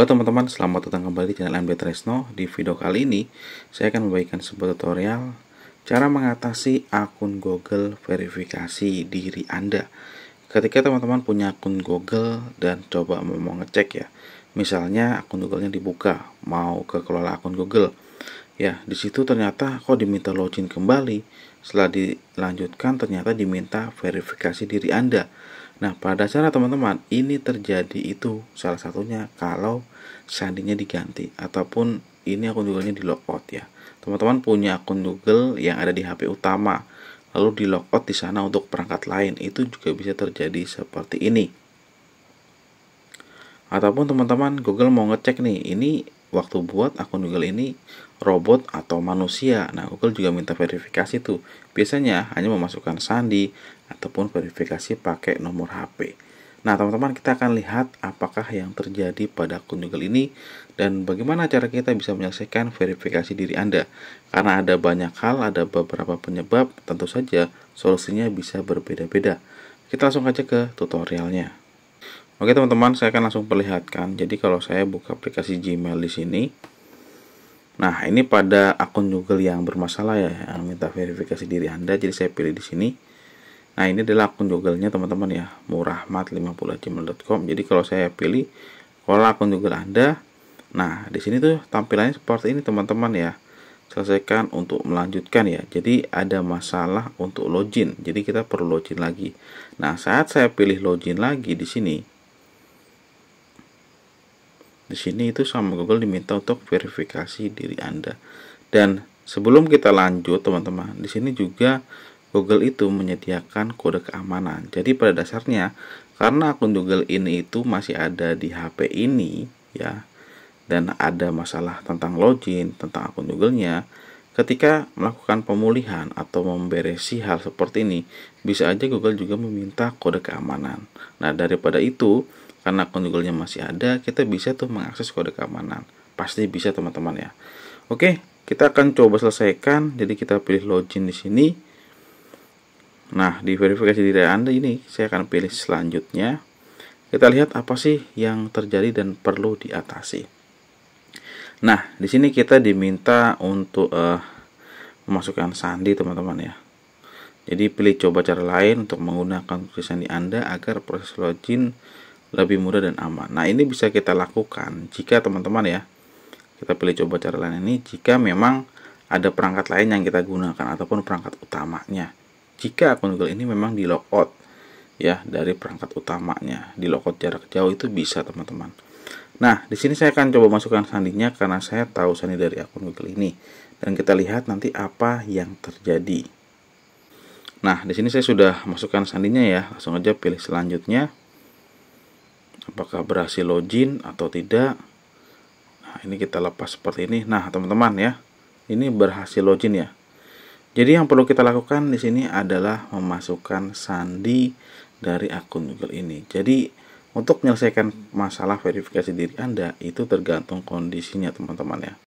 Halo teman-teman, selamat datang kembali di channel mb Tresno. Di video kali ini, saya akan memberikan sebuah tutorial cara mengatasi akun Google verifikasi diri Anda. Ketika teman-teman punya akun Google dan coba mau ngecek ya, misalnya akun Google-nya dibuka, mau ke kelola akun Google. Ya, di situ ternyata kok diminta login kembali. Setelah dilanjutkan ternyata diminta verifikasi diri Anda. Nah, pada dasarnya teman-teman, ini terjadi itu salah satunya kalau sandinya diganti ataupun ini akun Google-nya di logout ya. Teman-teman punya akun Google yang ada di HP utama, lalu di logout di sana untuk perangkat lain, itu juga bisa terjadi seperti ini. Ataupun teman-teman Google mau ngecek nih, ini waktu buat akun Google ini robot atau manusia. Nah, Google juga minta verifikasi tuh. Biasanya hanya memasukkan sandi ataupun verifikasi pakai nomor HP. Nah, teman-teman kita akan lihat apakah yang terjadi pada akun Google ini dan bagaimana cara kita bisa menyelesaikan verifikasi diri Anda. Karena ada banyak hal, ada beberapa penyebab, tentu saja solusinya bisa berbeda-beda. Kita langsung aja ke tutorialnya. Oke teman-teman, saya akan langsung perlihatkan. Jadi kalau saya buka aplikasi Gmail di sini, nah ini pada akun Google yang bermasalah ya, yang minta verifikasi diri Anda. Jadi saya pilih di sini. Nah ini adalah akun Google-nya teman-teman ya, murahmat50gmail.com. Jadi kalau saya pilih kalau akun Google Anda, nah di sini tuh tampilannya seperti ini teman-teman ya. Selesaikan untuk melanjutkan ya. Jadi ada masalah untuk login. Jadi kita perlu login lagi. Nah saat saya pilih login lagi di sini, di sini itu sama Google diminta untuk verifikasi diri Anda. Dan sebelum kita lanjut, teman-teman, di sini juga Google itu menyediakan kode keamanan. Jadi pada dasarnya karena akun Google ini itu masih ada di HP ini ya dan ada masalah tentang login, tentang akun Google-nya, ketika melakukan pemulihan atau memberesi hal seperti ini, bisa aja Google juga meminta kode keamanan. Nah, daripada itu, karena akun Google-nya masih ada, kita bisa tuh mengakses kode keamanan. Pasti bisa teman-teman ya. Oke, kita akan coba selesaikan. Jadi kita pilih login di sini. Nah, di verifikasi diri Anda ini saya akan pilih selanjutnya. Kita lihat apa sih yang terjadi dan perlu diatasi. Nah, di sini kita diminta untuk uh, memasukkan sandi teman-teman ya. Jadi pilih coba cara lain untuk menggunakan tulisan di Anda agar proses login lebih mudah dan aman. Nah, ini bisa kita lakukan jika teman-teman ya, kita pilih coba cara lain ini jika memang ada perangkat lain yang kita gunakan ataupun perangkat utamanya. Jika akun Google ini memang di logout ya dari perangkat utamanya, di logout jarak jauh itu bisa teman-teman. Nah, di sini saya akan coba masukkan sandinya karena saya tahu sandi dari akun Google ini dan kita lihat nanti apa yang terjadi. Nah, di sini saya sudah masukkan sandinya ya. Langsung aja pilih selanjutnya apakah berhasil login atau tidak nah ini kita lepas seperti ini nah teman-teman ya ini berhasil login ya jadi yang perlu kita lakukan di sini adalah memasukkan sandi dari akun Google ini jadi untuk menyelesaikan masalah verifikasi diri Anda itu tergantung kondisinya teman-teman ya